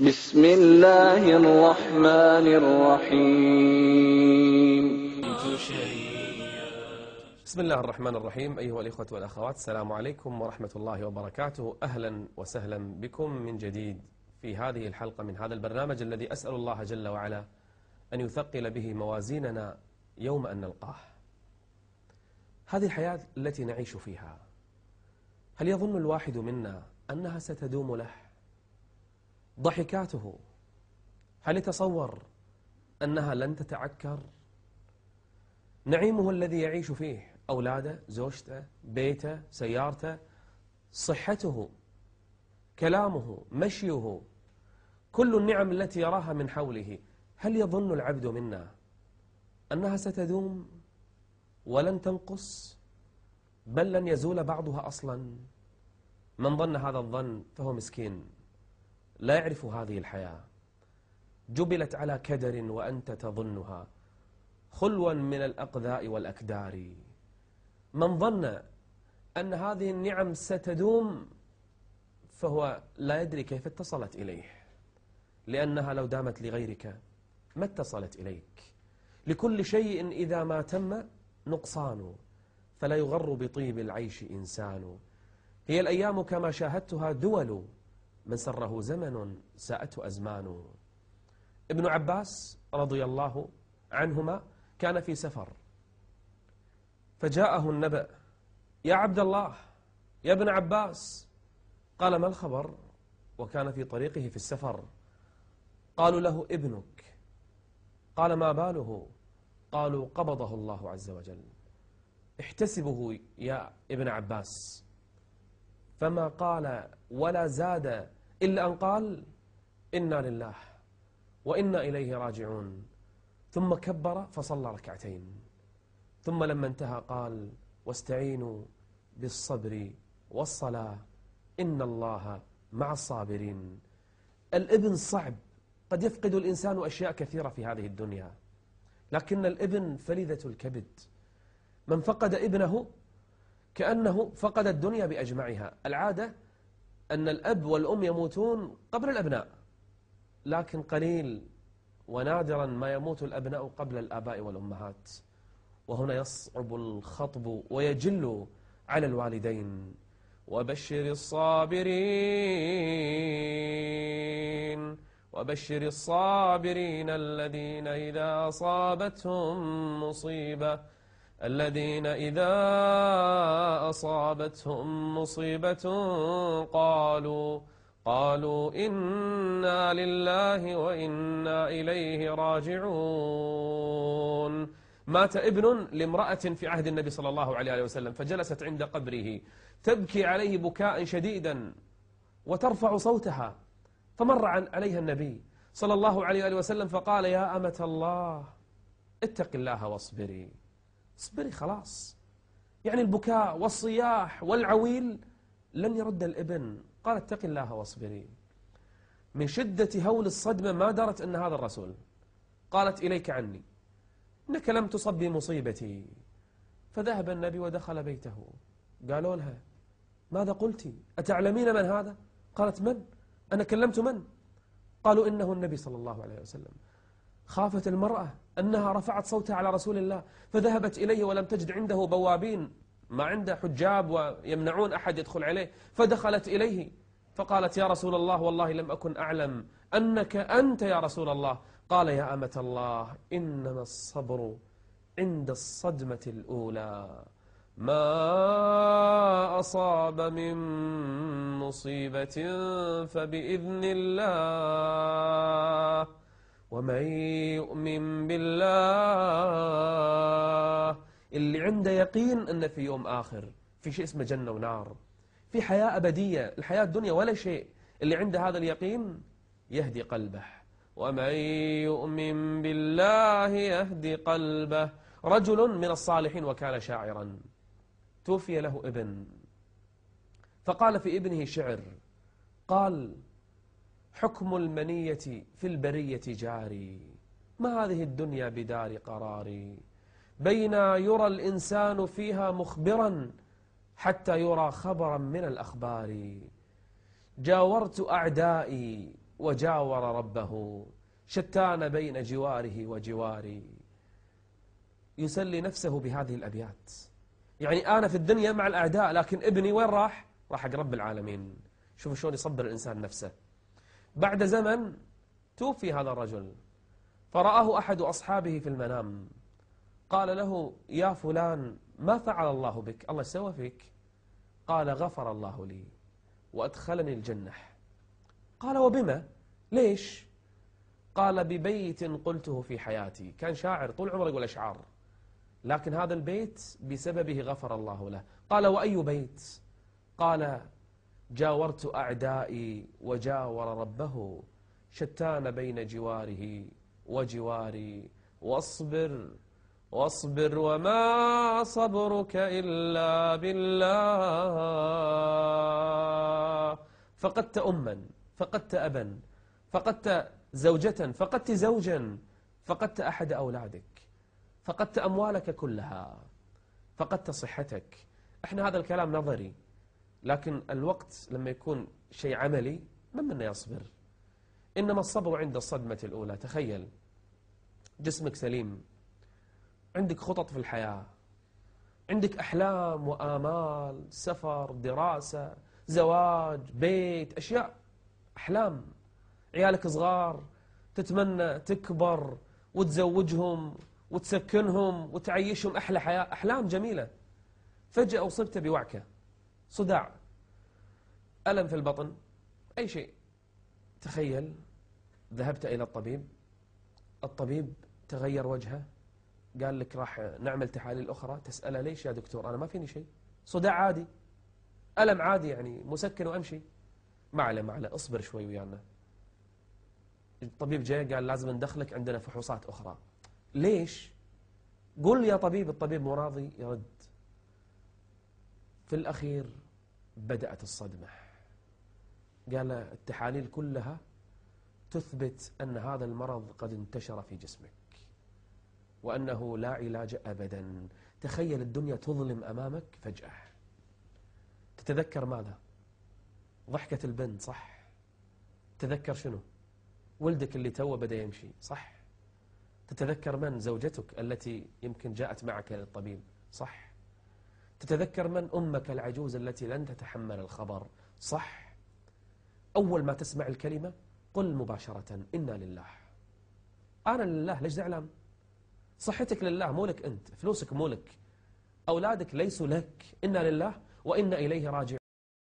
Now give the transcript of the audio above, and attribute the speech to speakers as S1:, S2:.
S1: بسم الله الرحمن الرحيم بسم الله الرحمن الرحيم أيها الإخوة والأخوات السلام عليكم ورحمة الله وبركاته أهلا وسهلا بكم من جديد في هذه الحلقة من هذا البرنامج الذي أسأل الله جل وعلا أن يثقل به موازيننا يوم أن نلقاه هذه الحياة التي نعيش فيها هل يظن الواحد منا أنها ستدوم له ضحكاته هل يتصور أنها لن تتعكر نعيمه الذي يعيش فيه أولاده زوجته بيته سيارته صحته كلامه مشيه كل النعم التي يراها من حوله هل يظن العبد منا أنها ستدوم ولن تنقص بل لن يزول بعضها أصلا من ظن هذا الظن فهو مسكين لا يعرف هذه الحياة جبلت على كدر وأنت تظنها خلوا من الأقذاء والأكدار من ظن أن هذه النعم ستدوم فهو لا يدري كيف اتصلت إليه لأنها لو دامت لغيرك ما اتصلت إليك لكل شيء إذا ما تم نقصان فلا يغر بطيب العيش إنسان هي الأيام كما شاهدتها دول من سره زمن ساءته أزمان ابن عباس رضي الله عنهما كان في سفر فجاءه النبأ يا عبد الله يا ابن عباس قال ما الخبر وكان في طريقه في السفر قالوا له ابنك قال ما باله قالوا قبضه الله عز وجل احتسبه يا ابن عباس فما قال ولا زاد إلا أن قال إنا لله وإنا إليه راجعون ثم كبر فصلى ركعتين ثم لما انتهى قال واستعينوا بالصبر والصلاة إن الله مع الصابرين الابن صعب قد يفقد الإنسان أشياء كثيرة في هذه الدنيا لكن الابن فلذة الكبد من فقد ابنه كأنه فقد الدنيا بأجمعها العادة أن الأب والأم يموتون قبل الأبناء لكن قليل ونادرا ما يموت الأبناء قبل الآباء والأمهات وهنا يصعب الخطب ويجل على الوالدين وبشر الصابرين وبشر الصابرين الذين إذا أصابتهم مصيبة الذين إذا أصابتهم مصيبة قالوا قالوا إنا لله وإنا إليه راجعون مات ابن لامرأة في عهد النبي صلى الله عليه وسلم فجلست عند قبره تبكي عليه بكاء شديدا وترفع صوتها فمر عن عليها النبي صلى الله عليه وسلم فقال يا أمة الله اتق الله واصبري اصبري خلاص يعني البكاء والصياح والعويل لن يرد الابن قال اتقي الله واصبري من شدة هول الصدمة ما درت أن هذا الرسول قالت إليك عني إنك لم تصب بمصيبتي فذهب النبي ودخل بيته قالوا لها ماذا قلت أتعلمين من هذا قالت من أنا كلمت من قالوا إنه النبي صلى الله عليه وسلم خافت المرأة أنها رفعت صوتها على رسول الله فذهبت إليه ولم تجد عنده بوابين ما عنده حجاب ويمنعون أحد يدخل عليه فدخلت إليه فقالت يا رسول الله والله لم أكن أعلم أنك أنت يا رسول الله قال يا أمة الله إنما الصبر عند الصدمة الأولى ما أصاب من مصيبة فبإذن الله ومن يؤمن بالله اللي عنده يقين أن في يوم آخر في شيء اسمه جنة ونار في حياة أبدية الحياة الدنيا ولا شيء اللي عنده هذا اليقين يهدي قلبه ومن يؤمن بالله يهدي قلبه رجل من الصالحين وكان شاعرا توفي له ابن فقال في ابنه شعر قال حكم المنية في البرية جاري ما هذه الدنيا بدار قراري بين يرى الإنسان فيها مخبرا حتى يرى خبرا من الأخبار جاورت أعدائي وجاور ربه شتان بين جواره وجواري يسلي نفسه بهذه الأبيات يعني أنا في الدنيا مع الأعداء لكن ابني وين راح؟ راح حق رب العالمين شوفوا شلون يصبر الإنسان نفسه بعد زمن توفي هذا الرجل فرآه أحد أصحابه في المنام قال له يا فلان ما فعل الله بك الله سوى فيك قال غفر الله لي وأدخلني الجنة قال وبما ليش قال ببيت قلته في حياتي كان شاعر طول عمره يقول أشعار لكن هذا البيت بسببه غفر الله له قال وأي بيت قال جاورت أعدائي وجاور ربه شتان بين جواره وجواري واصبر واصبر وما صبرك إلا بالله فقدت أما فقدت أبا فقدت زوجة فقدت زوجا فقدت أحد أولادك فقدت أموالك كلها فقدت صحتك احنا هذا الكلام نظري لكن الوقت لما يكون شيء عملي من منا يصبر إنما الصبر عند الصدمة الأولى تخيل جسمك سليم عندك خطط في الحياة عندك أحلام وآمال سفر دراسة زواج بيت أشياء أحلام عيالك صغار تتمنى تكبر وتزوجهم وتسكنهم وتعيشهم أحلى حياة أحلام جميلة فجأة أصبت بوعكة صداع ألم في البطن أي شيء تخيل ذهبت إلى الطبيب الطبيب تغير وجهه قال لك راح نعمل تحاليل أخرى تسأله ليش يا دكتور أنا ما فيني شيء صداع عادي ألم عادي يعني مسكن وأمشي ما عليه ما عليه اصبر شوي ويانا الطبيب جاي قال لازم ندخلك عندنا فحوصات أخرى ليش؟ قل يا طبيب الطبيب مو راضي يرد في الأخير بدأت الصدمة قال التحاليل كلها تثبت أن هذا المرض قد انتشر في جسمك وأنه لا علاج أبدا تخيل الدنيا تظلم أمامك فجأة تتذكر ماذا؟ ضحكة البنت صح تذكر شنو؟ ولدك اللي توه بدأ يمشي صح تتذكر من؟ زوجتك التي يمكن جاءت معك للطبيب صح تتذكر من أمك العجوز التي لن تتحمل الخبر صح أول ما تسمع الكلمة قل مباشرة إنا لله أنا لله ليش زعلان صحتك لله مو لك أنت فلوسك مو لك أولادك ليسوا لك إنا لله وإنا إليه راجعون